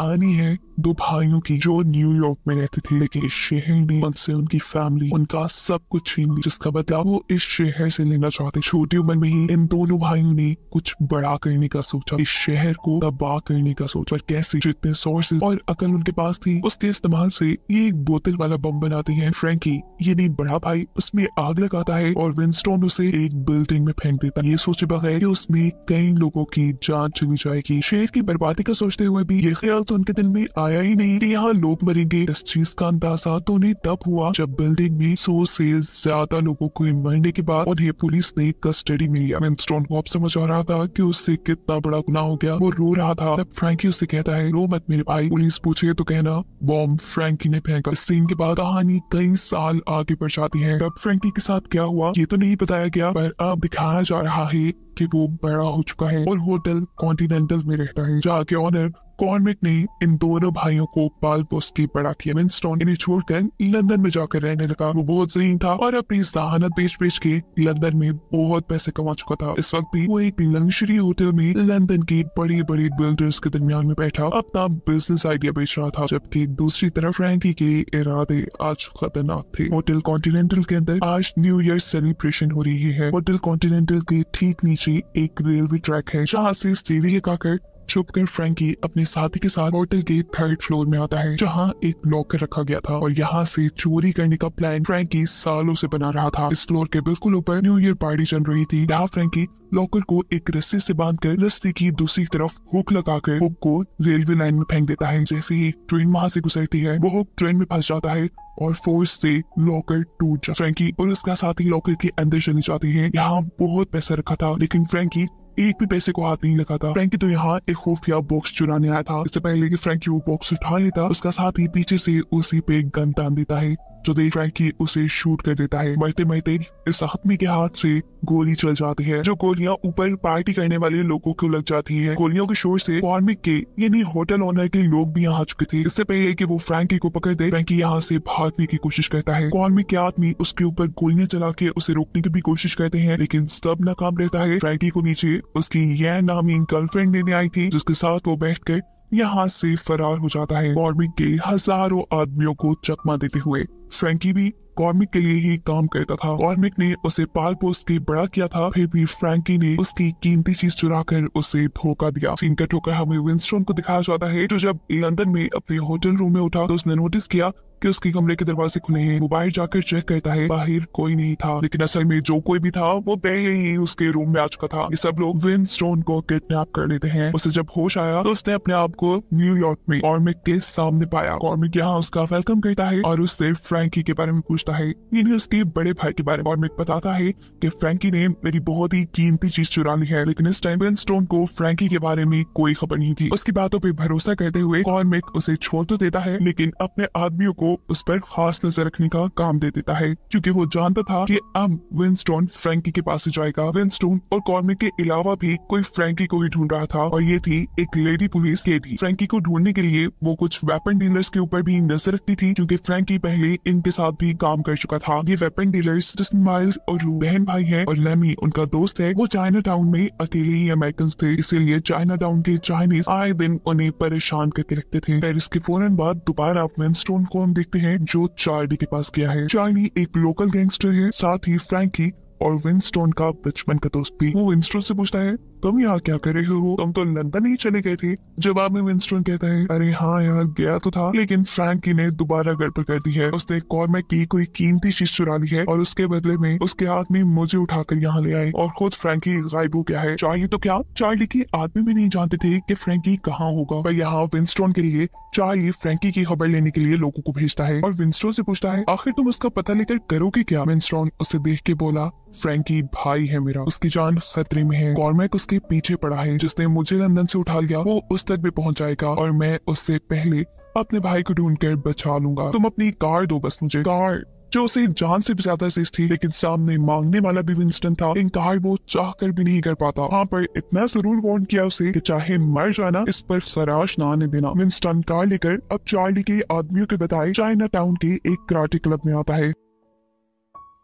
कहानी है दो भाइयों की जो न्यूयॉर्क में रहते थे लेकिन इस शहर में उनसे उनकी फैमिली उनका सब कुछ छीन ली जिसका बदलाव वो इस शहर से लेना चाहते छोटी उम्र में ही इन दोनों भाइयों ने कुछ बड़ा करने का सोचा इस शहर को तबाह करने का सोचा कैसे जितने सोर्सेज और अकल उनके पास थी उसके इस्तेमाल से ये एक बोतल वाला बम बनाते हैं फ्रेंकी ये नहीं बड़ा भाई उसमें आग लगाता है और विंस्टोन उसे एक बिल्डिंग में फेंक देता ये सोचे बगैर उसमें कई लोगों की जान चली जाएगी शहर की बर्बादी का सोचते हुए भी ये ख्याल तो उनके दिल में आया ही नहीं कि यहाँ लोग मरेंगे इस चीज का अंदाजा तो उन्हें तब हुआ जब बिल्डिंग में सौ से ज्यादा लोगों को मरने के बाद उन्हें पुलिस ने कस्टडी में लिया स्टोन को समझ आ रहा था की उससे कितना बड़ा गुना हो गया वो रो रहा था तब फ्रेंकी उसे कहता है रो मत मेरे भाई पुलिस पूछे तो कहना बॉम्ब फ्रैंकी ने फेंका सीन के बाद कहानी कई साल आगे बढ़ जाती है तब फ्रेंकी के साथ क्या हुआ ये तो नहीं बताया गया पर अब दिखाया जा रहा है कि वो बड़ा हो चुका है और होटल कॉन्टिनेंटल में रहता है जहाँ के ऑनर कॉर्मिक ने इन दोनों भाइयों को पाल पोस की बड़ा किया विंस्टोन इन्हें छोड़कर लंदन में जाकर रहने लगा वो बहुत जहीन था और अपनी जहानत बेच बेच के लंदन में बहुत पैसे कमा चुका था इस वक्त भी वो एक लग्जरी होटल में लंदन के बड़ी बड़ी बिल्डर्स के दरमियान में बैठा अपना बिजनेस आइडिया बेच रहा था जबकि दूसरी तरफ रैंकी के इरादे आज खतरनाक थे होटल कॉन्टिनेंटल के अंदर आज न्यू ईयर सेलिब्रेशन हो रही है होटल कॉन्टिनेंटल के ठीक नीचे एक रेलवे ट्रैक है जहाँ से स्टेडिया का कट छुप कर फ्रेंकी अपने साथी के साथ होटल के थर्ड फ्लोर में आता है जहाँ एक लॉकर रखा गया था और यहाँ से चोरी करने का प्लान फ्रेंकी सालों से बना रहा था इस फ्लोर के बिल्कुल ऊपर न्यू ईयर पार्टी चल रही थी यहाँ फ्रेंकी लॉकर को एक रस्से से बांधकर रस्ते की दूसरी तरफ हुक लगाकर हुक को रेलवे लाइन में फेंक देता है जैसे ही ट्रेन वहां से गुजरती है वो हुक ट्रेन में फंस जाता है और फोर्स से लॉकर टूट जाता फ्रेंकी और उसका साथी लॉकर के अंदर चली जाती है यहाँ बहुत पैसा रखा था लेकिन फ्रेंकी एक भी पैसे को हाथ नहीं लगाता फ्रेंकी तो यहाँ एक खुफिया बॉक्स चुराने आया था इससे पहले कि फ्रेंकी वो बॉक्स उठा लेता उसका साथ ही पीछे से उसी पे गन तान देता है जो देख रहा है कि उसे शूट कर देता है मरते मरते इस आदमी के हाथ से गोली चल जाती है जो गोलियां ऊपर पार्टी करने वाले लोगों को लग जाती है गोलियों के शोर से फॉर्मिक के यानी होटल ओनर के लोग भी यहाँ आ चुके थे इससे पहले कि वो फ्रैंकी को पकड़ दे फ्रैंकी यहाँ से भागने की कोशिश करता है फॉर्मिक के आदमी उसके ऊपर गोलियां चला के उसे रोकने की भी कोशिश करते हैं लेकिन सब नाकाम रहता है फ्रैंकी को नीचे उसकी यह नामी गर्लफ्रेंड लेने आई थी जिसके साथ वो बैठ कर यहाँ से फरार हो जाता है कॉर्मिक के हजारों आदमियों को चकमा देते हुए फ्रैंकी भी कॉर्मिक के लिए ही काम करता था कॉर्मिक ने उसे पाल पोस्ट के बड़ा किया था फिर भी फ्रैंकी ने उसकी कीमती चीज चुरा कर उसे धोखा दिया सीन कट होकर हमें विंस्टोन को दिखाया जाता है जो जब लंदन में अपने होटल रूम में उठा तो उसने नोटिस किया कि उसके कमरे के दरवाजे खुले हैं मोबाइल जाकर चेक करता है बाहर कोई नहीं था लेकिन असल में जो कोई भी था वो पहले ही उसके रूम में आ चुका था ये सब लोग विन स्टोन को किडनेप कर लेते हैं उसे जब होश आया तो उसने अपने आप को न्यूयॉर्क में कॉर्मिक के सामने पाया कॉर्मिक यहाँ उसका वेलकम करता है और उससे फ्रैंकी के बारे में पूछता है यानी उसके बड़े भाई के बारे में कॉर्मिक बताता है की फ्रेंकी ने मेरी बहुत ही कीमती चीज चुरा ली है लेकिन इस टाइम विन स्टोन को फ्रेंकी के बारे में कोई खबर नहीं थी उसकी बातों पर भरोसा करते हुए कॉर्मिक उसे छोड़ तो देता है लेकिन अपने आदमियों को उस पर खास नजर रखने का काम दे देता है क्योंकि वो जानता था कि अब विंस्टोन फ्रेंकी के पास जाएगा विंस्टोन और कॉर्मिक के अलावा भी कोई फ्रेंकी को ही ढूंढ रहा था और ये थी एक लेडी पुलिस के थी को ढूंढने के लिए वो कुछ वेपन डीलर्स के ऊपर भी नजर रखती थी क्योंकि फ्रेंकी पहले इनके साथ भी काम कर चुका था ये वेपन डीलर्स जिसमें माइल्स और बहन भाई है और लेमी उनका दोस्त है वो चाइना टाउन में अकेले ही अमेरिकन थे इसीलिए चाइना टाउन के चाइनीज आए दिन उन्हें परेशान करके रखते थे पेरिस के फौरन बाद दोबारा विंस्टोन को देखते हैं जो चार्ली के पास गया है चार्ली एक लोकल गैंगस्टर है साथ ही फ्रैंकी और विंस्टोन का बचपन का दोस्त भी वो विंस्टोन से पूछता है तुम यहाँ क्या करे हो तुम तो लंदन ही चले गए थे जवाब में विंस्टन कहता है अरे हाँ यहाँ गया तो था लेकिन फ्रैंकी ने दोबारा गड़बड़ कर दी है उसने कॉर्मेक की कोई कीमती चीज चुरा ली है और उसके बदले में उसके आदमी मुझे उठाकर यहाँ ले आए और खुद फ्रेंकी गायब हो गया है चार्ली तो क्या चार्ली की आदमी भी नहीं जानते थे की फ्रेंकी कहाँ होगा पर यहाँ विंस्टोन के लिए चार्ली फ्रैंकी की खबर लेने के लिए लोगों को भेजता है और विंस्टोन से पूछता है आखिर तुम उसका पता लेकर करोगे क्या विंस्टोन उसे देख के बोला फ्रेंकी भाई है मेरा उसकी जान खतरे में है कॉर्मेक उसके उसके पीछे पड़ा है जिसने मुझे लंदन से उठा लिया वो उस तक भी जाएगा और मैं उससे पहले अपने भाई को ढूंढ कर बचा लूंगा तुम अपनी कार दो बस मुझे कार जो उसे जान से भी ज्यादा सीज थी लेकिन सामने मांगने वाला भी विंस्टन था इनकार वो चाह कर भी नहीं कर पाता वहाँ पर इतना जरूर वॉन्ट किया उसे कि चाहे मर जाना इस पर सराश ना आने देना विंस्टन कार लेकर अब चार्ली के आदमियों के बताए चाइना टाउन के एक कराटे क्लब में आता है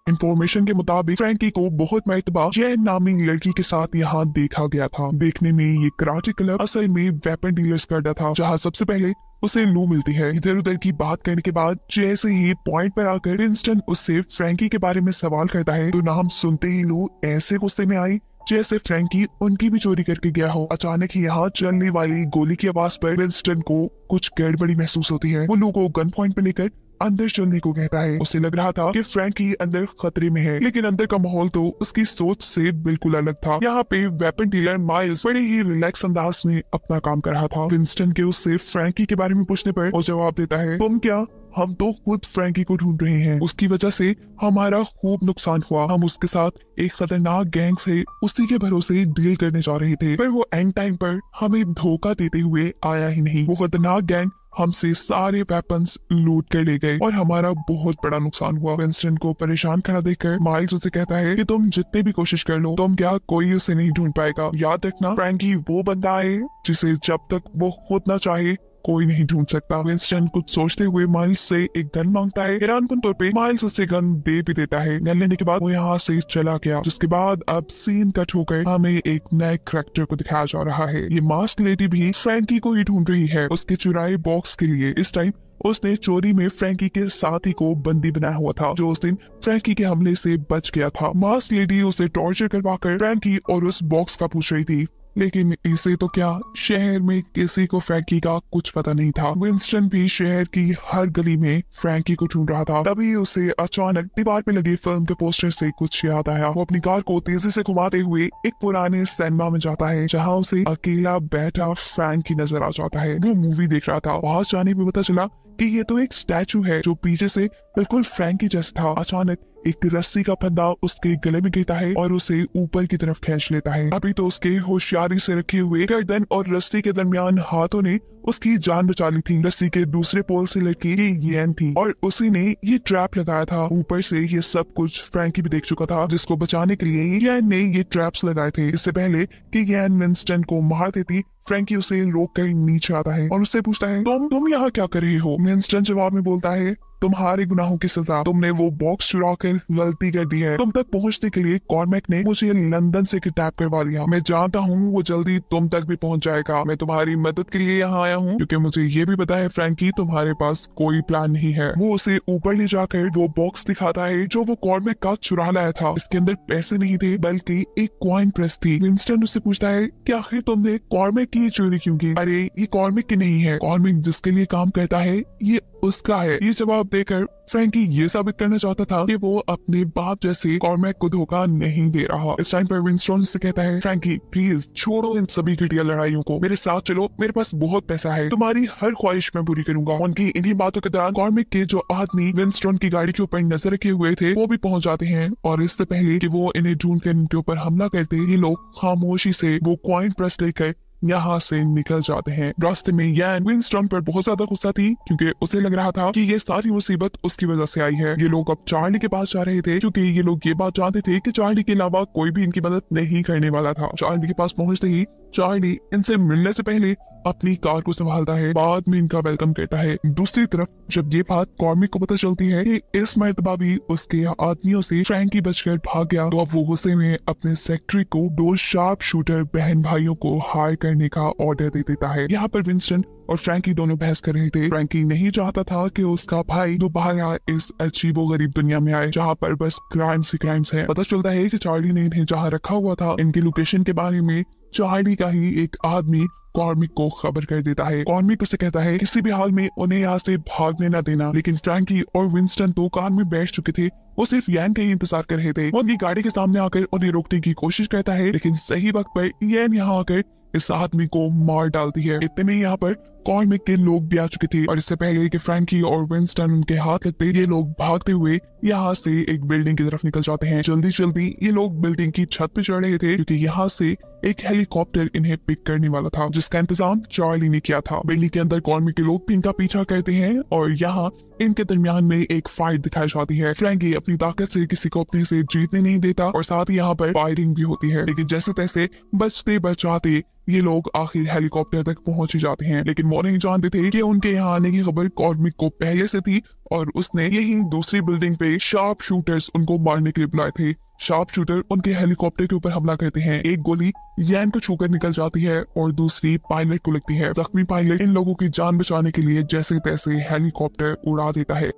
इंफॉर्मेशन के मुताबिक फ्रेंकी को बहुत मरतबा जैन नामी लड़की के साथ यहाँ देखा गया था देखने में ये कराची क्लब असल में वेपन डीलर्स का अड्डा था जहाँ सबसे पहले उसे लू मिलती है इधर उधर की बात करने के बाद जैसे ही पॉइंट पर आकर इंस्टन उससे फ्रेंकी के बारे में सवाल करता है तो नाम सुनते ही लू ऐसे गुस्से में आई जैसे फ्रेंकी उनकी भी चोरी करके गया हो अचानक ही यहाँ चलने वाली गोली की आवाज पर विंस्टन को कुछ गड़बड़ी महसूस होती है वो लू को गन पॉइंट पर लेकर अंदर चलने को कहता है उसे लग रहा था कि फ्रैंकी अंदर खतरे में है लेकिन अंदर का माहौल तो उसकी सोच से बिल्कुल अलग था यहाँ पे वेपन डीलर माइल्स बड़े ही रिलैक्स अंदाज में अपना काम कर रहा था विंस्टन के उससे फ्रेंकी के बारे में पूछने पर वो जवाब देता है तुम क्या हम तो खुद फ्रैंकी को ढूंढ रहे हैं उसकी वजह से हमारा खूब नुकसान हुआ हम उसके साथ एक खतरनाक गैंग से उसी के भरोसे डील करने जा रहे थे पर वो एंड टाइम पर हमें धोखा देते हुए आया ही नहीं वो खतरनाक गैंग हमसे सारे वेपन्स लूट कर ले गए और हमारा बहुत बड़ा नुकसान हुआ विंस्टन को परेशान खड़ा देखकर माइल्स उसे कहता है कि तुम जितने भी कोशिश कर लो तुम क्या कोई उसे नहीं ढूंढ पाएगा याद रखना फ्रेंकी वो बंदा है जिसे जब तक वो खुद ना चाहे कोई नहीं ढूंढ सकता विंस्टन कुछ सोचते हुए माइल्स से एक गन मांगता है कुन तौर पर माइल्स उसे गन दे भी देता है गन लेने के बाद वो यहाँ से चला गया जिसके बाद अब सीन कट हो गए हमें एक नए करेक्टर को दिखाया जा रहा है ये मास्क लेडी भी फ्रेंकी को ही ढूंढ रही है उसके चुराए बॉक्स के लिए इस टाइम उसने चोरी में फ्रैंकी के साथी को बंदी बनाया हुआ था जो उस दिन फ्रैंकी के हमले से बच गया था मास्क लेडी उसे टॉर्चर करवाकर फ्रैंकी और उस बॉक्स का पूछ रही थी लेकिन इसे तो क्या शहर में किसी को फ्रैंकी का कुछ पता नहीं था विंस्टन भी शहर की हर गली में फ्रैंकी को ढूंढ रहा था तभी उसे अचानक दीवार में लगी फिल्म के पोस्टर से कुछ याद आया वो अपनी कार को तेजी से घुमाते हुए एक पुराने सिनेमा में जाता है जहाँ उसे अकेला बैठा फ्रैंकी नजर आ जाता है वो मूवी देख रहा था वहां जाने में पता चला कि ये तो एक स्टैचू है जो पीछे से बिल्कुल फ्रैंकी जैसा था अचानक एक रस्सी का फंदा उसके गले में गिरता है और उसे ऊपर की तरफ खेच लेता है अभी तो उसके होशियारी से रखे हुए गर्दन और रस्सी के दरमियान हाथों ने उसकी जान बचा ली थी रस्सी के दूसरे पोल से लड़की ये येन थी और उसी ने ये ट्रैप लगाया था ऊपर से ये सब कुछ फ्रैंकी भी देख चुका था जिसको बचाने के लिए येन ने ये ट्रैप्स लगाए थे इससे पहले कि येन विंस्टन को मार देती फ्रैंकी उसे रोक कर नीचे आता है और उससे पूछता है तुम तुम यहाँ क्या कर रहे हो विंस्टन जवाब में बोलता है तुम्हारे गुनाहों की सजा तुमने वो बॉक्स चुरा कर गलती कर दी है तुम तक पहुंचने के लिए कॉर्मेक ने मुझे लंदन से किडनैप करवा लिया मैं जानता हूँ वो जल्दी तुम तक भी पहुंच जाएगा मैं तुम्हारी मदद के लिए यहाँ आया हूँ क्योंकि मुझे ये भी पता है फ्रेंकी तुम्हारे पास कोई प्लान नहीं है वो उसे ऊपर ले जाकर वो बॉक्स दिखाता है जो वो कॉर्मेक का चुरा लाया था इसके अंदर पैसे नहीं थे बल्कि एक क्वाइन प्रेस थी विंस्टन उससे पूछता है की आखिर तुमने कॉर्मेक की चोरी क्यूँगी अरे ये कॉर्मेक की नहीं है कॉर्मेक जिसके लिए काम करता है ये उसका है ये जवाब देकर फ्रेंकी ये साबित करना चाहता था कि वो अपने बाप जैसे कॉर्मेक को धोखा नहीं दे रहा इस टाइम पर विंस्टोन से कहता है फ्रेंकी प्लीज छोड़ो इन सभी घटिया लड़ाइयों को मेरे साथ चलो मेरे पास बहुत पैसा है तुम्हारी हर ख्वाहिश मैं पूरी करूंगा उनकी इन्हीं बातों के दौरान कॉर्मिक के जो आदमी विंस्टोन की गाड़ी के ऊपर नजर रखे हुए थे वो भी पहुंच जाते हैं और इससे पहले की वो इन्हें ढूंढ कर इनके ऊपर हमला करते ये लोग खामोशी से वो क्वाइन प्रेस लेकर यहाँ से निकल जाते हैं रास्ते में यान विंस्टन पर बहुत ज्यादा गुस्सा थी क्योंकि उसे लग रहा था कि ये सारी मुसीबत उसकी वजह से आई है ये लोग अब चार्ली के पास जा रहे थे क्योंकि ये लोग ये बात जानते थे कि चार्ली के अलावा कोई भी इनकी मदद नहीं करने वाला था चार्ली के पास पहुंचते ही चार्ली इनसे मिलने से पहले अपनी कार को संभालता है बाद में इनका वेलकम करता है दूसरी तरफ जब ये बात कॉर्मिक को पता चलती है कि इस मरतबा भी उसके आदमियों से फ्रेंकी बचकर भाग गया तो अब वो गुस्से में अपने सेक्रेटरी को दो शार्प शूटर बहन भाइयों को हायर करने का ऑर्डर दे देता है यहाँ पर विंस्टन और फ्रैंकी दोनों बहस कर रहे थे फ्रैंकी नहीं चाहता था कि उसका भाई दोबारा इस अजीबो गरीब दुनिया में आए जहाँ पर बस क्राइम्स ही क्राइम्स है पता चलता है की चार्ली ने इन्हें जहाँ रखा हुआ था इनके लोकेशन के बारे में चार्ली का ही एक आदमी कॉर्मिक को खबर कर देता है कॉर्मिक उसे कहता है किसी भी हाल में उन्हें यहाँ से भागने न देना लेकिन फ्रैंकी और विंस्टन दो कार में बैठ चुके थे वो सिर्फ यैन का ही इंतजार कर रहे थे वो उनकी गाड़ी के सामने आकर उन्हें रोकने की कोशिश करता है लेकिन सही वक्त पर यैन यहाँ आकर इस आदमी को मार डालती है इतने यहाँ पर कॉल में के लोग भी आ चुके थे और इससे पहले कि फ्रेंकी और विंस्टन उनके हाथ लगते ये लोग भागते हुए यहाँ से एक बिल्डिंग की तरफ निकल जाते हैं जल्दी जल्दी ये लोग बिल्डिंग की छत पे चढ़ रहे थे क्योंकि यहाँ से एक हेलीकॉप्टर इन्हें पिक करने वाला था जिसका इंतजाम चार्ली ने किया था बिल्डिंग के अंदर कॉर्मी के लोग भी इनका पीछा करते हैं और यहाँ इनके दरमियान में एक फाइट दिखाई जाती है फ्रेंकी अपनी ताकत से किसी को अपने से जीतने नहीं देता और साथ ही यहाँ पर फायरिंग भी होती है लेकिन जैसे तैसे बचते बचाते ये लोग आखिर हेलीकॉप्टर तक पहुंच ही जाते हैं लेकिन वार्निंग जानते थे कि उनके यहाँ आने की खबर कॉर्मिक को पहले से थी और उसने यही दूसरी बिल्डिंग पे शार्प शूटर्स उनको मारने के लिए बुलाए थे शार्प शूटर उनके हेलीकॉप्टर के ऊपर हमला करते हैं एक गोली यैन को छूकर निकल जाती है और दूसरी पायलट को लगती है जख्मी पायलट इन लोगों की जान बचाने के लिए जैसे तैसे हेलीकॉप्टर उड़ा देता है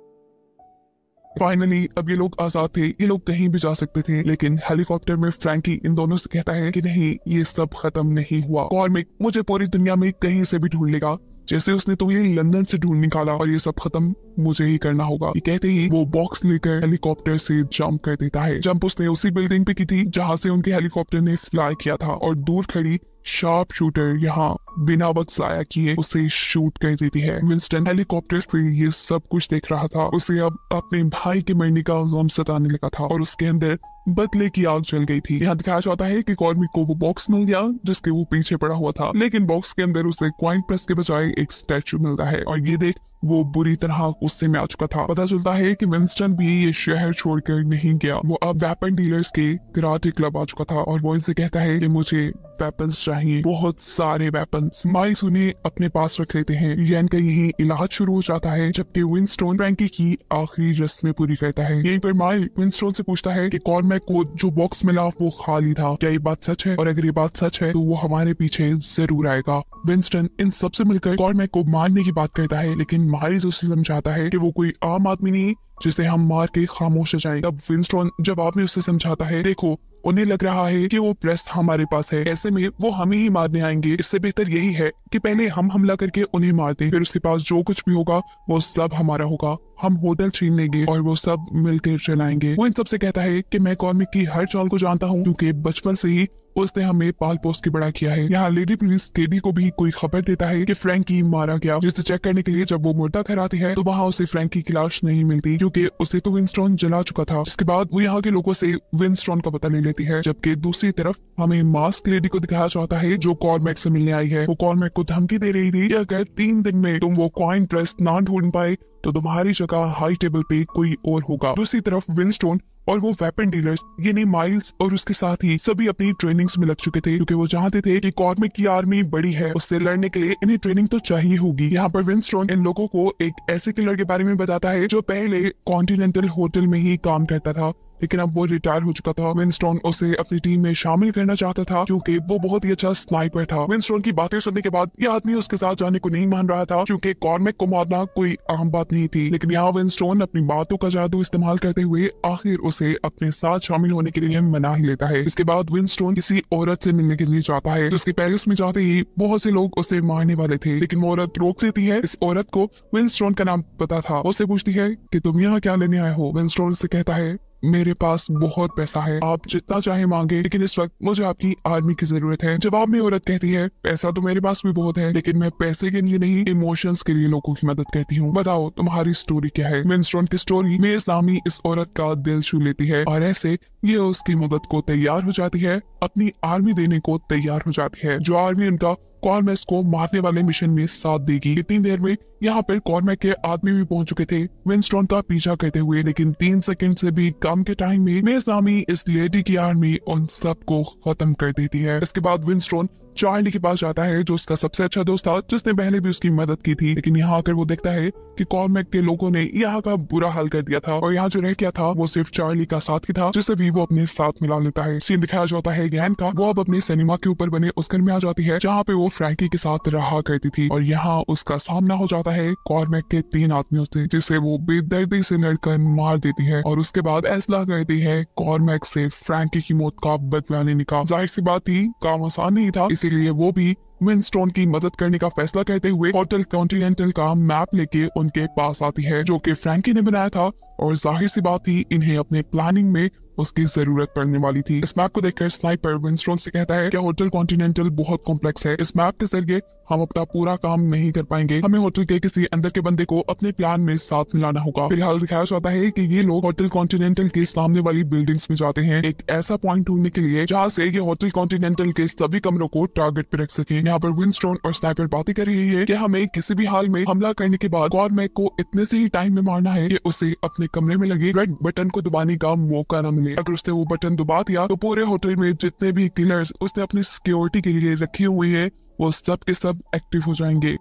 फाइनली अब ये लोग आजाद थे ये लोग कहीं भी जा सकते थे लेकिन हेलीकॉप्टर में फ्रैंकी इन दोनों से कहता है कि नहीं ये सब खत्म नहीं हुआ कॉर्मिक मुझे पूरी दुनिया में कहीं से भी ढूंढ लेगा जैसे उसने तुम्हें तो लंदन से ढूंढ निकाला और ये सब खत्म मुझे ही करना होगा ये कहते ही वो बॉक्स लेकर हेलीकॉप्टर से जंप कर देता है जंप उसने उसी बिल्डिंग पे की थी जहाँ से उनके हेलीकॉप्टर ने फ्लाई किया था और दूर खड़ी शार्प शूटर यहाँ बिना वक्त जाया किए उसे शूट कर देती है विंस्टन हेलीकॉप्टर से ये सब कुछ देख रहा था उसे अब अपने भाई के मरने का गम सताने लगा था और उसके अंदर बदले की आग जल गई थी यहाँ दिखाया जाता है कि कॉर्मिक को वो बॉक्स मिल गया जिसके वो पीछे पड़ा हुआ था लेकिन बॉक्स के अंदर उसे क्वाइन प्रेस के बजाय एक स्टैचू मिलता है और ये देख वो बुरी तरह गुस्से में आ चुका था पता चलता है कि विंस्टन भी ये शहर छोड़कर नहीं गया वो अब वेपन डीलर्स के कराटे क्लब आ चुका था और वो इनसे कहता है कि मुझे वेपन्स चाहिए बहुत सारे वेपन्स माइस उन्हें अपने पास रख लेते हैं यन का यही इलाज शुरू हो जाता है जबकि विंस्टोन फ्रैंकी की आखिरी रस्में पूरी करता है यही पर माइल विंस्टोन से पूछता है की कॉर्मेक को जो बॉक्स मिला वो खाली था क्या ये बात सच है और अगर ये बात सच है तो वो हमारे पीछे जरूर आएगा विंस्टन इन सबसे मिलकर कॉर्मैक को मारने की बात करता है लेकिन मारी उससे तो समझाता है कि वो कोई आम आदमी नहीं जिसे हम मार के खामोश जाए तब विंस्टोन जवाब में उससे समझाता है देखो उन्हें लग रहा है कि वो प्रेस हमारे पास है ऐसे में वो हमें ही मारने आएंगे इससे बेहतर यही है कि पहले हम हमला करके उन्हें मार दें फिर उसके पास जो कुछ भी होगा वो सब हमारा होगा हम होटल छीन लेंगे और वो सब मिलकर चलाएंगे वो इन सबसे कहता है कि मैं कॉर्मिक की हर चाल को जानता हूँ क्योंकि बचपन से ही उसने हमें पाल पोस्ट के बड़ा किया है यहाँ लेडी पुलिस टेडी को भी कोई खबर देता है कि फ्रैंकी मारा गया जिसे चेक करने के लिए जब वो मुर्दा घर आते हैं तो वहाँ उसे फ्रेंकी की लाश नहीं मिलती क्यूँकी उसे तो विंस्टोन जला चुका था उसके बाद वो यहाँ के लोगों से विंस्टोन का पता ले लेती है जबकि दूसरी तरफ हमें मास्क लेडी को दिखाया जाता है जो कॉर्मेक से मिलने आई है वो कॉर्मेक को धमकी दे रही थी अगर तीन दिन में तुम वो कॉइन प्रेस ना ढूंढ पाए तो तुम्हारी जगह हाई टेबल पे कोई और होगा दूसरी तरफ विंस्टोन और वो वेपन डीलर्स यानी माइल्स और उसके साथ ही सभी अपनी ट्रेनिंग्स में लग चुके थे क्योंकि वो जानते थे कि कॉर्मिक की आर्मी बड़ी है उससे लड़ने के लिए इन्हें ट्रेनिंग तो चाहिए होगी यहाँ पर विंस्ट्रॉन इन लोगों को एक ऐसे किलर के बारे में बताता है जो पहले कॉन्टिनेंटल होटल में ही काम करता था लेकिन अब वो रिटायर हो चुका था विंस्टोन उसे अपनी टीम में शामिल करना चाहता था क्योंकि वो बहुत ही अच्छा स्नाइपर था विंस्टोन की बातें सुनने के बाद ये आदमी उसके साथ जाने को नहीं मान रहा था क्योंकि कॉर्मेक को मारना कोई आम बात नहीं थी लेकिन यहाँ विंस्टोन अपनी बातों का जादू इस्तेमाल करते हुए आखिर उसे अपने साथ शामिल होने के लिए मना ही लेता है इसके बाद विंस्टोन किसी औरत से मिलने के लिए जाता है जिसके पैरिस में जाते ही बहुत से लोग उसे मारने वाले थे लेकिन वो औरत रोक देती है इस औरत को विंस्टोन का नाम पता था उससे पूछती है की तुम यहाँ क्या लेने आए हो विंस्टोन से कहता है मेरे पास बहुत पैसा है आप जितना चाहे मांगे लेकिन इस वक्त मुझे आपकी आर्मी की जरूरत है जवाब में औरत कहती है पैसा तो मेरे पास भी बहुत है लेकिन मैं पैसे के लिए नहीं इमोशंस के लिए लोगों की मदद करती हूँ बताओ तुम्हारी स्टोरी क्या है विंस्टोन की स्टोरी में इस्लामी इस औरत का दिल छू लेती है और ऐसे ये उसकी मदद को तैयार हो जाती है अपनी आर्मी देने को तैयार हो जाती है जो आर्मी उनका कॉर्मेस को मारने वाले मिशन में साथ देगी इतनी देर में यहाँ पर कॉर्मेक के आदमी भी पहुंच चुके थे विंस्टोन का पीछा करते हुए लेकिन तीन सेकंड से भी कम के टाइम में मेज नामी इस लेडी की आर्मी उन सबको खत्म कर देती है इसके बाद विंस्टोन चार्ली के पास जाता है जो उसका सबसे अच्छा दोस्त था जिसने पहले भी उसकी मदद की थी लेकिन यहाँ आकर वो देखता है कि कॉर्मेक के लोगों ने यहाँ का बुरा हाल कर दिया था और यहाँ जो रह गया था वो सिर्फ चार्ली का साथ ही था जिसे भी वो अपने साथ मिला लेता है सीन दिखाया जाता है गैन का वो अब अपने सिनेमा के ऊपर बने उस घर में आ जाती है जहाँ पे वो फ्रेंकी के साथ रहा करती थी और यहाँ उसका सामना हो जाता है कॉर्मेक के तीन आदमियों से जिसे वो बेदर्दी से लड़कर मार देती है और उसके बाद ऐसा करती है कॉर्मेक से फ्रैंकी की मौत का बदला लेने का जाहिर सी बात थी काम आसान नहीं था इसे इसीलिए वो भी विंस्टोन की मदद करने का फैसला करते हुए होटल कॉन्टिनेंटल का मैप लेके उनके पास आती है जो कि फ्रैंकी ने बनाया था और जाहिर सी बात थी इन्हें अपने प्लानिंग में उसकी जरूरत पड़ने वाली थी इस मैप को देखकर स्नाइपर विंस्ट्रोन से कहता है कि होटल कॉन्टिनेंटल बहुत कॉम्प्लेक्स है इस मैप के जरिए हम अपना पूरा काम नहीं कर पाएंगे हमें होटल के किसी अंदर के बंदे को अपने प्लान में साथ मिलाना होगा फिलहाल दिखाया जाता है कि ये लोग होटल कॉन्टिनेंटल के सामने वाली बिल्डिंग्स में जाते हैं एक ऐसा पॉइंट ढूंढने के लिए जहाँ से ये होटल कॉन्टिनेंटल के सभी कमरों को टारगेट पे रख सके यहाँ पर विंस्टोन और स्नाइपर बातें कर रही है की हमें किसी भी हाल में हमला करने के बाद मैक को इतने से ही टाइम में मारना है की उसे अपने कमरे में लगे रेड बटन को दबाने का मौका न मिले में अगर उसने वो बटन दबा दिया तो पूरे होटल में जितने भी किलर्स उसने अपनी सिक्योरिटी के लिए रखे हुए है वो सब के सब एक्टिव हो जाएंगे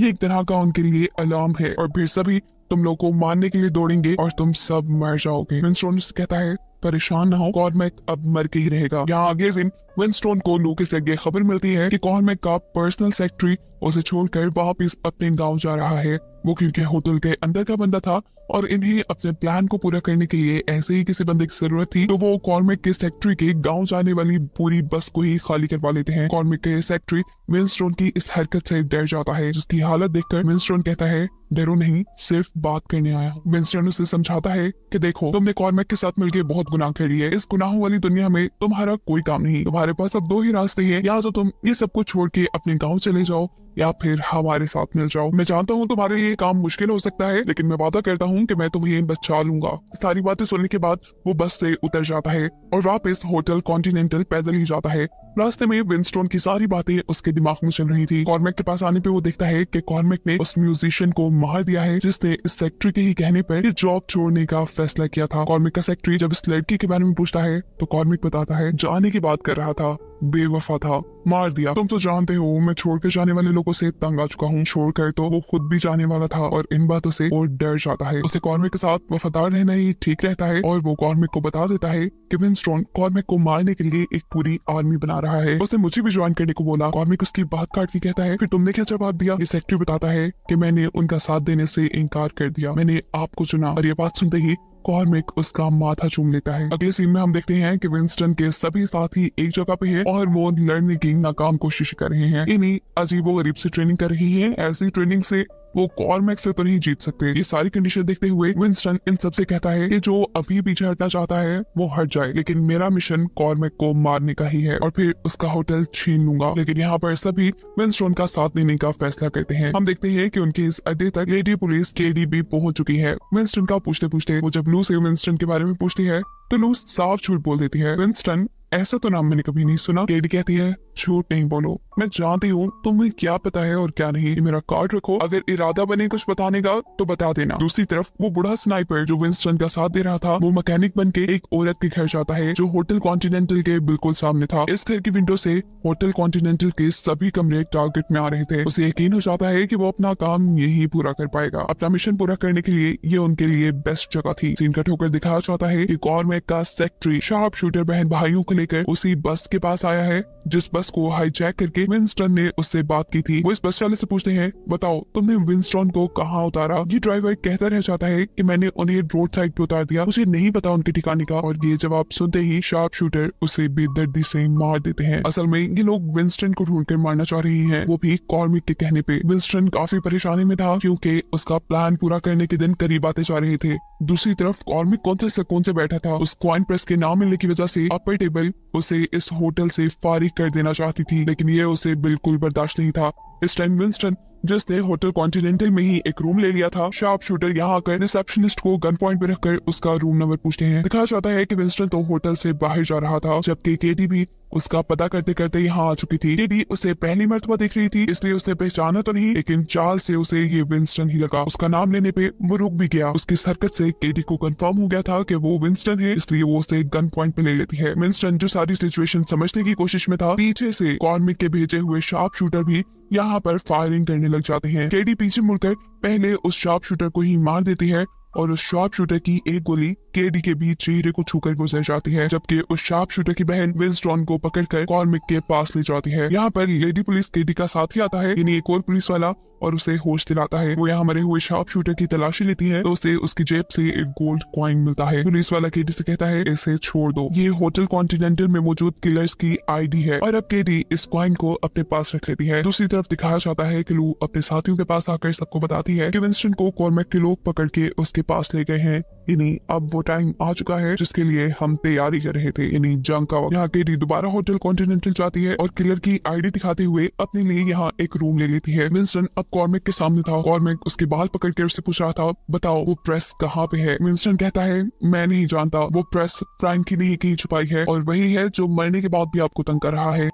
ये एक तरह का उनके लिए अलार्म है और फिर सभी तुम लोग को मारने के लिए दौड़ेंगे और तुम सब मर जाओगे विंस्टोन कहता है परेशान ना हो कॉर्मैक अब मर के ही रहेगा यहाँ अगले दिन विंस्टोन को लूकिस से यह खबर मिलती है कि कॉर्मैक का पर्सनल सेक्रेटरी उसे छोड़कर वापस अपने गांव जा रहा है वो क्योंकि होटल के अंदर का बंदा था और इन्हें अपने प्लान को पूरा करने के लिए ऐसे ही किसी बंदे की जरूरत थी तो वो कॉर्मिक के सेक्ट्री के गाँव जाने वाली पूरी बस को ही खाली करवा लेते हैं कॉर्मिक के सेक्ट्री विंस्टोन की इस हरकत से डर जाता है जिसकी हालत देखकर विंस्ट्रोन कहता है डरो नहीं सिर्फ बात करने आया विंस्ट्रोन उसे समझाता है कि देखो तुमने कॉर्मेक के साथ मिलकर बहुत गुनाह लिया है इस गुनाहों वाली दुनिया में तुम्हारा कोई काम नहीं तुम्हारे पास अब दो ही रास्ते हैं या तो तुम ये सब कुछ छोड़ के अपने गाँव चले जाओ या फिर हमारे साथ मिल जाओ मैं जानता हूँ तुम्हारे लिए काम मुश्किल हो सकता है लेकिन मैं वादा करता हूँ कि मैं तुम्हें बचा लूंगा सारी बातें सुनने के बाद वो बस से उतर जाता है और वापस होटल कॉन्टिनेंटल पैदल ही जाता है रास्ते में विंस्टोन की सारी बातें उसके दिमाग में चल रही थी कॉर्मेक के पास आने पे वो देखता है कि कॉर्मेक ने उस म्यूजिशियन को मार दिया है जिसने इस सेक्ट्री के ही कहने पर जॉब छोड़ने का फैसला किया था कॉर्मिक का सेक्ट्री जब इस लड़की के बारे में पूछता है तो कॉर्मिक बताता है जाने की बात कर रहा था बेवफा था मार दिया तुम तो जानते हो मैं छोड़कर जाने वाले लोगों से तंग आ चुका हूँ छोड़कर तो वो खुद भी जाने वाला था और इन बातों से वो डर जाता है उसे कॉर्मिक के साथ वफादार रहना ही ठीक रहता है और वो कॉर्मिक को बता देता है कि विंस्टोन कॉर्मिक को मारने के लिए एक पूरी आर्मी बना रहा है उसने मुझे भी ज्वाइन करने को बोला कॉमिक उसकी बात काट के कहता है फिर तुमने क्या जवाब दिया ये बताता है की मैंने उनका साथ देने से इनकार कर दिया मैंने आपको चुना और ये बात सुनते ही कॉर्मिक उसका माथा चूम लेता है अगले सीन में हम देखते हैं कि विंस्टन के सभी साथी एक जगह पे हैं और वो लड़ने की नाकाम कोशिश कर रहे हैं इन्हीं अजीबो गरीब से ट्रेनिंग कर रही है ऐसी ट्रेनिंग से वो कॉर्मैक से तो नहीं जीत सकते ये सारी कंडीशन देखते हुए विंस्टन इन सबसे कहता है कि जो अभी पीछे हटना चाहता है वो हट जाए लेकिन मेरा मिशन कॉर्मैक को मारने का ही है और फिर उसका होटल छीन लूंगा लेकिन यहाँ पर सभी विंस्टन का साथ देने का फैसला करते हैं हम देखते हैं कि उनके इस अड्डे तक लेडी पुलिस के पहुंच चुकी है विंस्टन का पूछते पूछते वो जब लू से विंस्टन के बारे में पूछती है तो लूस साफ झूठ बोल देती है विंस्टन ऐसा तो नाम मैंने कभी नहीं सुना केडी कहती है झूठ नहीं बोलो मैं जानती हूँ तुम्हें क्या पता है और क्या नहीं मेरा कार्ड रखो अगर इरादा बने कुछ बताने का तो बता देना दूसरी तरफ वो बुढ़ा स्नाइपर जो विंस्टन का साथ दे रहा था वो मैकेनिक बन के एक औरत के घर जाता है जो होटल कॉन्टिनेंटल के बिल्कुल सामने था इस घर की विंडो से होटल कॉन्टिनेंटल के सभी कमरे टारगेट में आ रहे थे उसे यकीन हो जाता है की वो अपना काम यही पूरा कर पाएगा अपना मिशन पूरा करने के लिए ये उनके लिए बेस्ट जगह थी सीन कट होकर दिखाया जाता है और मैक का सेक्ट्री शार्प शूटर बहन भाइयों को लेकर उसी बस के पास आया है जिस बस बस को हाईजैक करके विंस्टन ने उससे बात की थी वो इस बस वाले से पूछते हैं बताओ तुमने विंस्टन को कहाँ उतारा ये ड्राइवर कहता रह जाता है कि मैंने उन्हें रोड साइड पे उतार दिया मुझे नहीं पता उनके ठिकाने का और ये जवाब सुनते ही शार्प शूटर उसे बेदर्दी से मार देते हैं असल में ये लोग विंस्टन को ढूंढ कर मारना चाह रहे हैं वो भी कॉर्मिक के कहने पे विंस्टन काफी परेशानी में था क्यूँकी उसका प्लान पूरा करने के दिन करीब आते जा रहे थे दूसरी तरफ कॉर्मिक कौन से कौन से बैठा था उस क्वाइन प्रेस के नाम मिलने की वजह से अपर टेबल उसे इस होटल से फारिग कर देना करना चाहती थी लेकिन ये उसे बिल्कुल बर्दाश्त नहीं था इस टाइम विंस्टन जिसने होटल कॉन्टिनेंटल में ही एक रूम ले लिया था शार्प शूटर यहाँ आकर रिसेप्शनिस्ट को गन पॉइंट पर रखकर उसका रूम नंबर पूछते हैं दिखाया जाता है कि विंस्टन तो होटल से बाहर जा रहा था जबकि केटी भी उसका पता करते करते यहाँ आ चुकी थी दीदी उसे पहली मरतबा देख रही थी इसलिए उसने पहचाना तो नहीं लेकिन चाल से उसे ये विंस्टन ही लगा उसका नाम लेने पे वो रुक भी गया उसकी हरकत से केडी को कंफर्म हो गया था कि वो विंस्टन है इसलिए वो उसे गन पॉइंट पे ले लेती है विंस्टन जो सारी सिचुएशन समझने की कोशिश में था पीछे से कॉर्मिक के भेजे हुए शार्प शूटर भी यहाँ पर फायरिंग करने लग जाते हैं केडी पीछे मुड़कर पहले उस शार्प शूटर को ही मार देती है और उस शार्प शूटर की एक गोली केडी के बीच चेहरे को छूकर गुजर जाती है जबकि उस शार्प शूटर की बहन विल्स्टॉन को पकड़कर कॉर्मिक के पास ले जाती है यहाँ पर लेडी पुलिस केडी का साथ ही आता है यानी एक और पुलिस वाला और उसे होश दिलाता है वो यहाँ मरे हुए शार्प शूटर की तलाशी लेती है तो उसे उसकी जेब से एक गोल्ड क्वाइन मिलता है पुलिस वाला केडी से कहता है इसे छोड़ दो ये होटल कॉन्टिनेंटल में मौजूद किलर्स की आई है और अब केडी इस क्वाइन को अपने पास रख लेती है दूसरी तरफ दिखाया जाता है की लू अपने साथियों के पास आकर सबको बताती है की विंस्टन को कॉर्मेट के लोग पकड़ के उसके पास ले गए हैं यानी अब वो टाइम आ चुका है जिसके लिए हम तैयारी कर रहे थे यानी जंग का यहाँ केडी दोबारा होटल कॉन्टिनेंटल जाती है और किलर की आईडी दिखाते हुए अपने लिए यहाँ एक रूम ले लेती है विंस्टन अब कॉर्मिक के सामने था कॉर्मिक उसके बाल पकड़ के उससे पूछ रहा था बताओ वो प्रेस कहाँ पे है विंस्टन कहता है मैं नहीं जानता वो प्रेस फ्रैंकी की नहीं कहीं छुपाई है और वही है जो मरने के बाद भी आपको तंग कर रहा है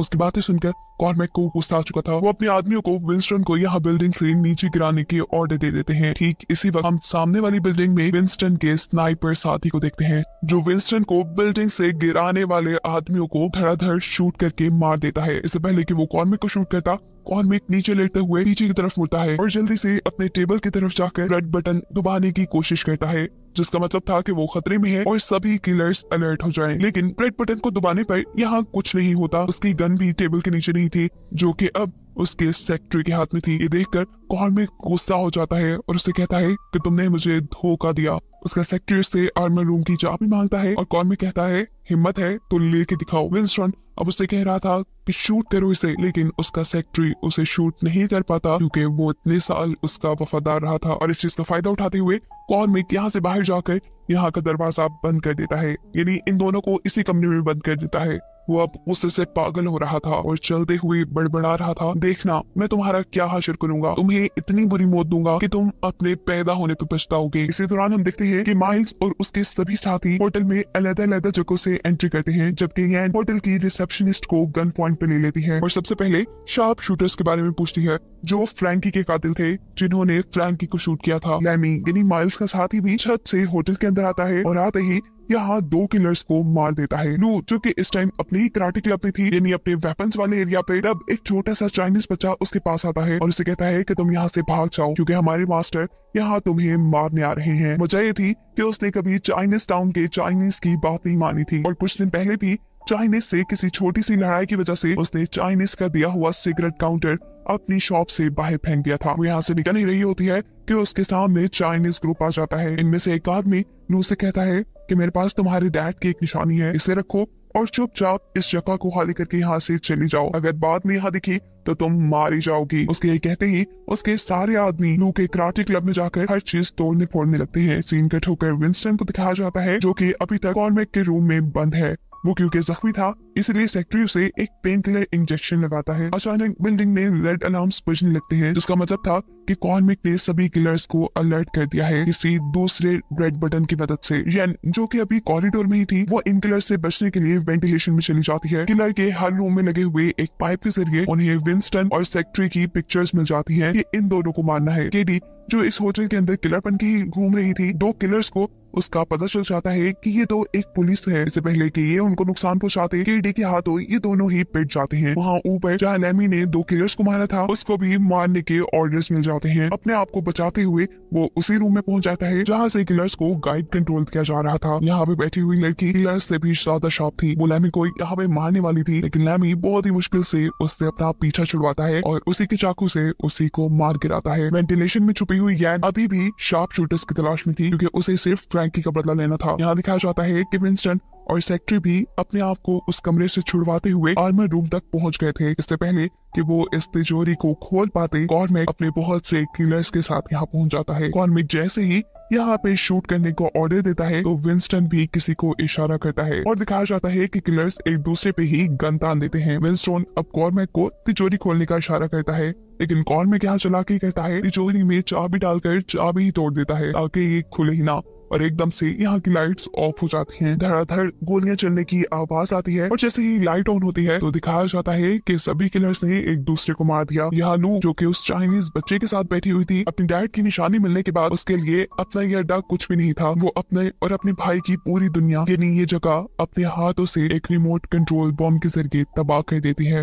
उसकी बातें सुनकर कॉर्मेक को गुस्सा आ चुका था वो अपने आदमियों को विंस्टन को यहाँ बिल्डिंग से नीचे गिराने के ऑर्डर दे देते हैं ठीक इसी वक्त हम सामने वाली बिल्डिंग में विंस्टन के स्नाइपर साथी को देखते हैं जो विंस्टन को बिल्डिंग से गिराने वाले आदमियों को धड़ाधड़ शूट करके मार देता है इससे पहले की वो कॉर्मेक को शूट करता मिक नीचे लेटते हुए पीछे की तरफ मुड़ता है और जल्दी से अपने टेबल की तरफ जाकर रेड बटन दबाने की कोशिश करता है जिसका मतलब था कि वो खतरे में है और सभी किलर्स अलर्ट हो जाएं। लेकिन रेड बटन को दबाने पर यहाँ कुछ नहीं होता उसकी गन भी टेबल के नीचे नहीं थी जो कि अब उसके सेक्रेटरी के हाथ में थी ये देखकर कॉर्मिक गुस्सा हो जाता है और उसे कहता है कि तुमने मुझे धोखा दिया उसका सेक्रेटरी से आर्मर रूम की चाबी मांगता है और कॉन में कहता है हिम्मत है तो लेके दिखाओ विंस्टन अब उसे कह रहा था कि शूट करो इसे लेकिन उसका सेक्रेटरी उसे शूट नहीं कर पाता क्योंकि वो इतने साल उसका वफादार रहा था और इस चीज का फायदा उठाते हुए कौन में यहाँ से बाहर जाकर यहाँ का दरवाजा बंद कर देता है यानी इन दोनों को इसी कमरे में बंद कर देता है वो अब गुस्से से पागल हो रहा था और चलते हुए बड़बड़ा रहा था देखना मैं तुम्हारा क्या हासिल करूंगा तुम्हें इतनी बुरी मौत दूंगा कि तुम अपने पैदा होने पर पछताओगे इसी दौरान हम देखते हैं कि माइल्स और उसके सभी साथी होटल में अलग अलग जगहों से एंट्री करते हैं जबकि यह होटल की रिसेप्शनिस्ट को गन पॉइंट पे ले लेती है और सबसे पहले शार्प शूटर्स के बारे में पूछती है जो फ्रेंकी के कातिल थे जिन्होंने फ्रेंकी को शूट किया था लैमी यानी माइल्स का साथी भी छत से होटल के अंदर आता है और आते ही यहाँ दो किलर्स को मार देता है लू जो कि इस टाइम अपने ही कराटे क्लब में थी यानी अपने वेपन्स वाले एरिया पे तब एक छोटा सा चाइनीज बच्चा उसके पास आता है और उसे कहता है कि तुम यहाँ से भाग जाओ क्योंकि हमारे मास्टर यहाँ तुम्हें मारने आ रहे हैं वजह ये थी कि उसने कभी चाइनीज टाउन के चाइनीज की बात नहीं मानी थी और कुछ दिन पहले भी चाइनीज से किसी छोटी सी लड़ाई की वजह से उसने चाइनीज का दिया हुआ सिगरेट काउंटर अपनी शॉप से बाहर फेंक दिया था वो यहाँ से निकल ही रही होती है कि उसके सामने चाइनीज ग्रुप आ जाता है इनमें से एक आदमी लू से कहता है कि मेरे पास तुम्हारे डैड की एक निशानी है इसे रखो और चुपचाप इस जगह को खाली करके यहाँ से चली जाओ अगर बाद में यहाँ दिखी तो तुम मारी जाओगी उसके ये कहते ही उसके सारे आदमी लू के कराटे क्लब में जाकर हर चीज तोड़ने फोड़ने लगते हैं सीन कट होकर विंस्टन को दिखाया जाता है जो कि अभी तक कॉर्मेक के रूम में बंद है वो क्योंकि जख्मी था इसलिए सेक्ट्री उसे एक पेन किलर इंजेक्शन लगाता है अचानक बिल्डिंग में रेड अलार्म बजने लगते हैं जिसका मतलब था कि कॉर्मिक ने सभी किलर्स को अलर्ट कर दिया है किसी दूसरे रेड बटन की मदद से येन जो कि अभी कॉरिडोर में ही थी वो इन किलर से बचने के लिए वेंटिलेशन में चली जाती है किलर के हर रूम में लगे हुए एक पाइप के जरिए उन्हें विंस्टन और सेक्ट्री की पिक्चर्स मिल जाती है ये इन दोनों को मानना है केडी जो इस होटल के अंदर किलरपन की घूम रही थी दो किलर्स को उसका पता चल जाता है कि ये दो एक पुलिस है इससे पहले कि ये उनको नुकसान पहुंचाते केडी के हाथों ये दोनों ही पिट जाते हैं वहाँ ऊपर जहाँ लेमी ने दो किलर्स को मारा था उसको भी मारने के ऑर्डर्स मिल जाते हैं अपने आप को बचाते हुए वो उसी रूम में पहुंच जाता है जहाँ से किलर्स को गाइड कंट्रोल किया जा रहा था यहाँ पे बैठी हुई लड़की किलर्स से भी ज्यादा शार्प थी वो लेमी को यहाँ पे मारने वाली थी लेकिन लेमी बहुत ही मुश्किल से उससे अपना पीछा छुड़वाता है और उसी के चाकू से उसी को मार गिराता है वेंटिलेशन में छुपी हुई गैंग अभी भी शार्प शूटर्स की तलाश में थी क्योंकि उसे सिर्फ फ्रैंकी का बदला लेना था यहाँ दिखाया जाता है कि विंस्टन और सेक्रेटरी भी अपने आप को उस कमरे से छुड़वाते हुए आर्मर रूम तक पहुंच गए थे इससे पहले कि वो इस तिजोरी को खोल पाते कॉर्मिक अपने बहुत से किलर्स के साथ यहाँ पहुंच जाता है कॉर्मेक जैसे ही यहाँ पे शूट करने को ऑर्डर देता है तो विंस्टन भी किसी को इशारा करता है और दिखाया जाता है कि किलर्स एक दूसरे पे ही गन तान देते हैं विंस्टोन अब कॉर्मिक को तिजोरी खोलने का इशारा करता है लेकिन कॉर्मेक यहाँ चला के कहता है तिजोरी में चाबी डालकर चाबी तोड़ देता है ताकि ये खुले ही ना और एकदम से यहाँ की लाइट्स ऑफ हो जाती हैं धड़ाधड़ गोलियां चलने की आवाज आती है और जैसे ही लाइट ऑन होती है तो दिखाया जाता है कि सभी किलर्स ने एक दूसरे को मार दिया यहाँ लू जो की उस चाइनीज बच्चे के साथ बैठी हुई थी अपनी डैड की निशानी मिलने के बाद उसके लिए अपना यह अड्डा कुछ भी नहीं था वो अपने और अपने भाई की पूरी दुनिया यानी ये जगह अपने हाथों से एक रिमोट कंट्रोल बॉम्ब के जरिए तबाह कर देती है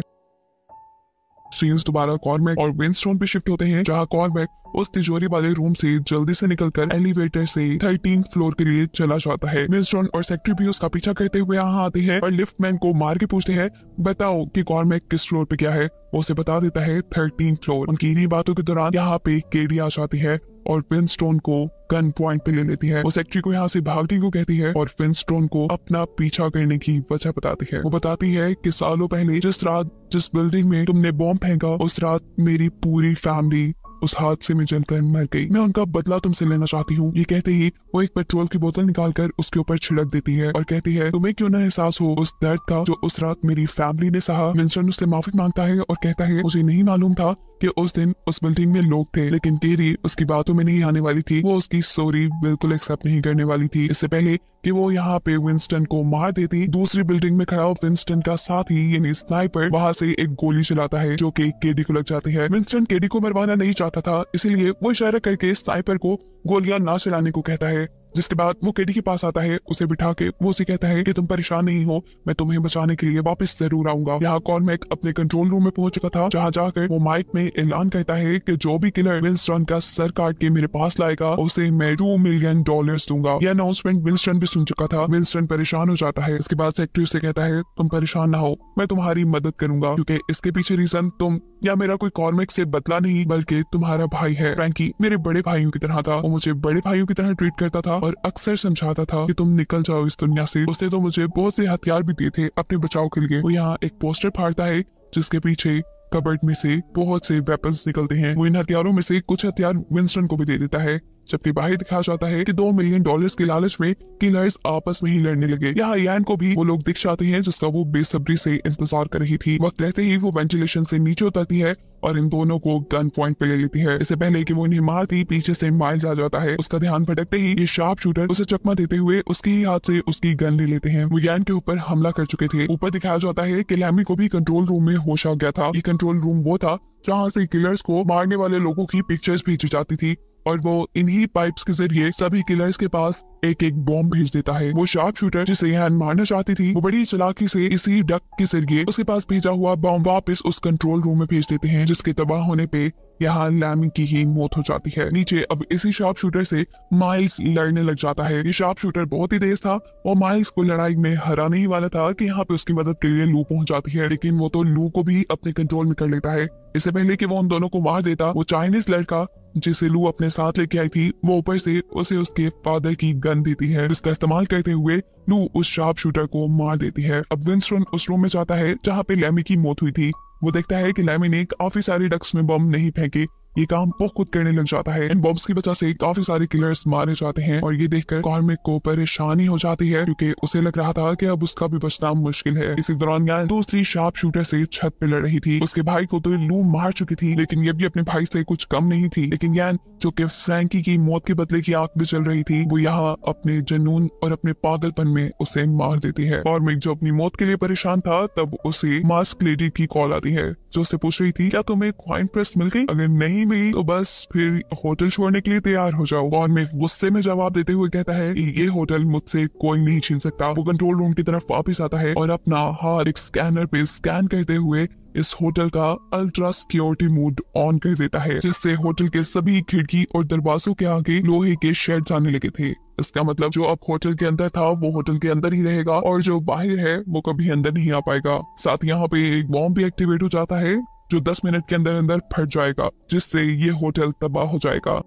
सीन्स दोबारा कॉर्मैक और विंस्टोन पे शिफ्ट होते हैं जहाँ कॉर्मैक उस तिजोरी वाले रूम से जल्दी से निकलकर एलिवेटर से थर्टीन फ्लोर के लिए चला जाता है मिस्ट्रॉन और सेक्रेटरी भी उसका पीछा करते हुए यहाँ आते हैं और लिफ्ट मैन को मार के पूछते हैं बताओ कि कॉर्मैक किस फ्लोर पे क्या है वो उसे बता देता है थर्टीन फ्लोर उनकी इन्हीं बातों के दौरान यहाँ पे केडी आ जाती है और फिनस्टोन को गन पॉइंट पे ले लेती है वो सेक्ट्री को यहाँ से भागने को कहती है और फिनस्टोन को अपना पीछा करने की वजह बताती है वो बताती है कि सालों पहले जिस रात जिस बिल्डिंग में तुमने बॉम्ब फेंका उस रात मेरी पूरी फैमिली उस हादसे में जलकर मर गई मैं उनका बदला तुमसे लेना चाहती हूँ ये कहते ही वो एक पेट्रोल की बोतल निकाल कर उसके ऊपर छिड़क देती है और कहती है तुम्हें क्यों ना एहसास हो उस दर्द का जो उस रात मेरी फैमिली ने सहा मिंसन उससे माफी मांगता है और कहता है मुझे नहीं मालूम था कि उस दिन उस बिल्डिंग में लोग थे लेकिन केरी उसकी बातों में नहीं आने वाली थी वो उसकी स्टोरी बिल्कुल एक्सेप्ट नहीं करने वाली थी इससे पहले कि वो यहाँ पे विंस्टन को मार देती दूसरी बिल्डिंग में खड़ा विंस्टन का साथ ही यानी स्नाइपर वहां से एक गोली चलाता है जो कि केडी को लग जाती है विंस्टन केडी को मरवाना नहीं चाहता था इसीलिए वो इशारा करके स्नाइपर को गोलियां ना चलाने को कहता है जिसके बाद वो केडी के पास आता है उसे बिठा के वो उसे कहता है कि तुम परेशान नहीं हो मैं तुम्हें बचाने के लिए वापस जरूर आऊंगा यहाँ मैक अपने कंट्रोल रूम में पहुंच चुका था जहाँ जाकर वो माइक में ऐलान कहता है कि जो भी किलर विंस्टन का सर काट के मेरे पास लाएगा उसे मैं टू मिलियन डॉलर दूंगा यह अनाउंसमेंट विंस्टन भी सुन चुका था विंस्टन परेशान हो जाता है इसके बाद सेक्रेटरी उसे कहता है तुम परेशान ना हो मैं तुम्हारी मदद करूंगा क्यूँकी इसके पीछे रीजन तुम या मेरा कोई कॉर्मिक से बदला नहीं बल्कि तुम्हारा भाई है फ्रेंकी मेरे बड़े भाइयों की तरह था वो मुझे बड़े भाइयों की तरह ट्रीट करता था और अक्सर समझाता था कि तुम निकल जाओ इस दुनिया से उसने तो मुझे बहुत से हथियार भी दिए थे अपने बचाव के लिए वो यहाँ एक पोस्टर फाड़ता है जिसके पीछे कबर्ड में से बहुत से वेपन्स निकलते हैं वो इन हथियारों में से कुछ हथियार विंस्टन को भी दे देता है जबकि बाहर दिखाया जाता है कि दो मिलियन डॉलर्स के लालच में किलर्स आपस में ही लड़ने लगे यहाँ यान को भी वो लोग दिख जाते हैं जिसका वो बेसब्री से इंतजार कर रही थी वक्त रहते ही वो वेंटिलेशन से नीचे उतरती है और इन दोनों को गन पॉइंट पे ले लेती है इससे पहले कि वो इन्हें मारती पीछे से माइल जा जाता है उसका ध्यान भटकते ही ये शार्प शूटर उसे चकमा देते हुए उसके ही हाथ से उसकी गन ले लेते हैं वो यान के ऊपर हमला कर चुके थे ऊपर दिखाया जाता है कि लैमी को भी कंट्रोल रूम में होश आ गया था ये कंट्रोल रूम वो था जहाँ से किलर्स को मारने वाले लोगों की पिक्चर्स भेजी जाती थी और वो इन्हीं पाइप्स के जरिए सभी किलर्स के पास एक एक बॉम्ब भेज देता है वो शार्प शूटर जिसे हैन मारना चाहती थी वो बड़ी चलाकी से इसी डक के जरिए उसके पास भेजा हुआ बॉम्ब वापस उस कंट्रोल रूम में भेज देते हैं जिसके तबाह होने पे यहाँ लैमी की ही मौत हो जाती है नीचे अब इसी शार्प शूटर से माइल्स लड़ने लग जाता है ये शार्प शूटर बहुत ही तेज था और माइल्स को लड़ाई में हराने ही वाला था कि यहाँ पे उसकी मदद के लिए लू पहुंच जाती है लेकिन वो तो लू को भी अपने कंट्रोल में कर लेता है इससे पहले कि वो उन दोनों को मार देता वो चाइनीज लड़का जिसे लू अपने साथ लेके आई थी वो ऊपर से उसे उसके फादर की गन देती है जिसका इस्तेमाल करते हुए लू उस शार्प शूटर को मार देती है अब विंस्टन उस रूम में जाता है जहाँ पे लैमी की मौत हुई थी वो देखता है कि लैमी ने काफी सारे डक्स में बम नहीं फेंके ये काम बहुत करने लग जाता है इन बॉम्ब्स की वजह से काफी सारे किलर्स मारे जाते हैं और ये देखकर कार्मिक को परेशानी हो जाती है क्योंकि उसे लग रहा था कि अब उसका भी बचना मुश्किल है इसी दौरान गैंग दूसरी शार्प शूटर से छत पे लड़ रही थी उसके भाई को तो लू मार चुकी थी लेकिन ये भी अपने भाई से कुछ कम नहीं थी लेकिन गैन जो की फ्रेंकी की मौत के बदले की आग में चल रही थी वो यहाँ अपने जनून और अपने पागलपन में उसे मार देती है कार्मिक जो अपनी मौत के लिए परेशान था तब उसे मास्क लेडी की कॉल आती है जो उसे पूछ रही थी क्या तुम्हें क्वाइन प्रेस मिल गई अगर नहीं नहीं मिली तो बस फिर होटल छोड़ने के लिए तैयार हो जाओ और मैं गुस्से में जवाब देते हुए कहता है कि ये होटल मुझसे कोई नहीं छीन सकता वो कंट्रोल रूम की तरफ वापिस आता है और अपना हर एक स्कैनर पे स्कैन करते हुए इस होटल का अल्ट्रा सिक्योरिटी मोड ऑन कर देता है जिससे होटल के सभी खिड़की और दरवाजों के आगे लोहे के शेड आने लगे थे इसका मतलब जो अब होटल के अंदर था वो होटल के अंदर ही रहेगा और जो बाहर है वो कभी अंदर नहीं आ पाएगा साथ यहाँ पे एक बॉम्ब भी एक्टिवेट हो जाता है जो 10 मिनट के अंदर अंदर फट जाएगा जिससे ये होटल तबाह हो जाएगा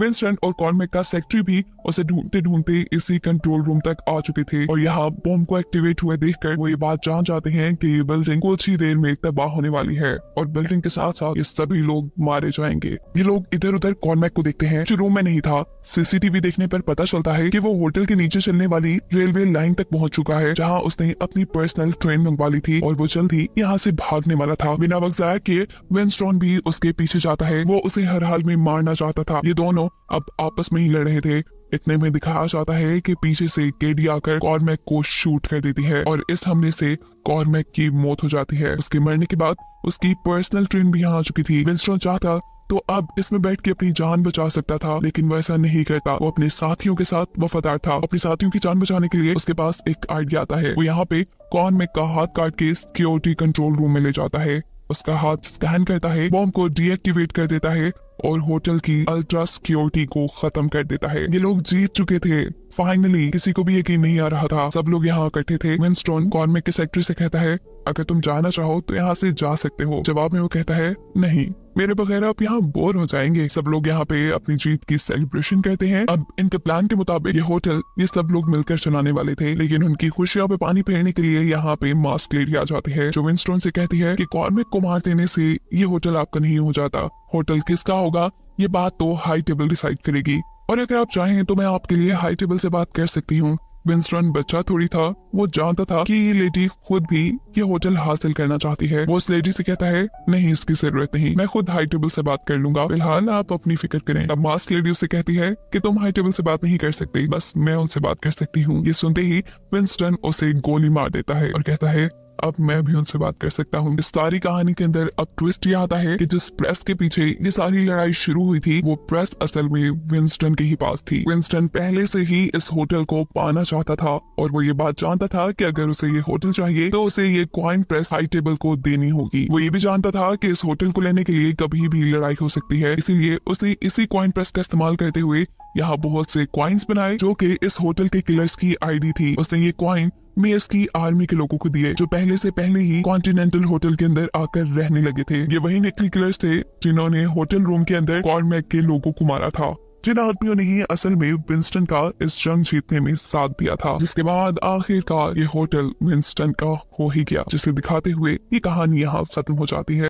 विंसेंट और कॉर्मिक का सेक्रेटरी भी उसे ढूंढते ढूंढते इसी कंट्रोल रूम तक आ चुके थे और यहाँ बॉम्ब को एक्टिवेट हुए देख वो ये बात जान जाते हैं की ये बिल्डिंग कुछ ही देर में तबाह होने वाली है और बिल्डिंग के साथ साथ ये सभी लोग मारे जाएंगे ये लोग इधर उधर कॉर्मैक को देखते हैं जो रूम में नहीं था सीसीटीवी देखने पर पता चलता है कि वो होटल के नीचे चलने वाली रेलवे लाइन तक पहुंच चुका है जहां उसने अपनी पर्सनल ट्रेन मंगवा ली थी और वो जल्द ही यहाँ से भागने वाला था बिना वक्त के विंस्टॉन भी उसके पीछे जाता है वो उसे हर हाल में मारना चाहता था ये दोनों अब आपस में ही लड़ रहे थे इतने में दिखाया जाता है कि पीछे से केडी आकर कॉर्मैक को शूट कर देती है और इस हमले से कॉर्मैक की मौत हो जाती है उसके मरने के बाद उसकी पर्सनल ट्रेन भी यहाँ आ चुकी थी विंस्टन चाहता तो अब इसमें बैठ के अपनी जान बचा सकता था लेकिन वह ऐसा नहीं करता वो अपने साथियों के साथ वफादार था अपने साथियों की जान बचाने के लिए उसके पास एक आइडिया आता है वो यहाँ पे कॉन का हाथ काट के सिक्योरिटी कंट्रोल रूम में ले जाता है उसका हाथ स्कैन करता है बॉम्ब को डीएक्टिवेट कर देता है और होटल की अल्ट्रा सिक्योरिटी को खत्म कर देता है ये लोग जीत चुके थे फाइनली किसी को भी यकीन नहीं आ रहा था सब लोग यहाँ इकट्ठे थे विंस्टोन कॉर्मिक के सेक्रेटरी से कहता है अगर तुम जाना चाहो तो यहाँ से जा सकते हो जवाब में वो कहता है नहीं मेरे बगैर आप यहाँ बोर हो जाएंगे सब लोग यहाँ पे अपनी जीत की सेलिब्रेशन करते हैं अब इनके प्लान के मुताबिक ये होटल ये सब लोग मिलकर चलाने वाले थे लेकिन उनकी खुशियों पे पानी फेरने के लिए यहाँ पे मास्क ले आ जाते हैं जो विंस्टोन से कहती है की कॉर्मिक को मार देने से ये होटल आपका नहीं हो जाता होटल किसका होगा ये बात तो हाई टेबल डिसाइड करेगी और अगर आप चाहें तो मैं आपके लिए हाई टेबल से बात कर सकती हूँ विंस्टन बच्चा थोड़ी था वो जानता था कि ये लेडी खुद भी ये होटल हासिल करना चाहती है वो उस लेडी से कहता है नहीं इसकी जरूरत नहीं मैं खुद हाई टेबल से बात कर लूंगा फिलहाल आप अपनी फिक्र करें अब मास्क लेडी उसे कहती है कि तुम हाई टेबल से बात नहीं कर सकती बस मैं उनसे बात कर सकती हूँ ये सुनते ही विंस्टन उसे गोली मार देता है और कहता है अब मैं भी उनसे बात कर सकता हूँ इस सारी कहानी के अंदर अब ट्विस्ट ये आता है कि जिस प्रेस के पीछे ये सारी लड़ाई शुरू हुई थी वो प्रेस असल में विंस्टन के ही पास थी विंस्टन पहले से ही इस होटल को पाना चाहता था और वो ये बात जानता था कि अगर उसे ये होटल चाहिए तो उसे ये क्वाइन प्रेस हाई टेबल को देनी होगी वो ये भी जानता था कि इस होटल को लेने के लिए कभी भी लड़ाई हो सकती है इसीलिए उसे इसी क्वाइन प्रेस का इस्तेमाल करते हुए यहाँ बहुत से क्वाइंस बनाए जो कि इस होटल के किलर्स की आईडी थी उसने ये क्वाइन मेयर्स की आर्मी के लोगों को दिए जो पहले से पहले ही कॉन्टिनेंटल होटल के अंदर आकर रहने लगे थे ये वही निकली क्लर्स थे जिन्होंने होटल रूम के अंदर कॉर्मैक के लोगों को मारा था जिन आदमियों ने ही असल में विंस्टन का इस जंग जीतने में साथ दिया था जिसके बाद आखिरकार ये होटल विंस्टन का हो ही गया जिसे दिखाते हुए ये कहानी यहाँ खत्म हो जाती है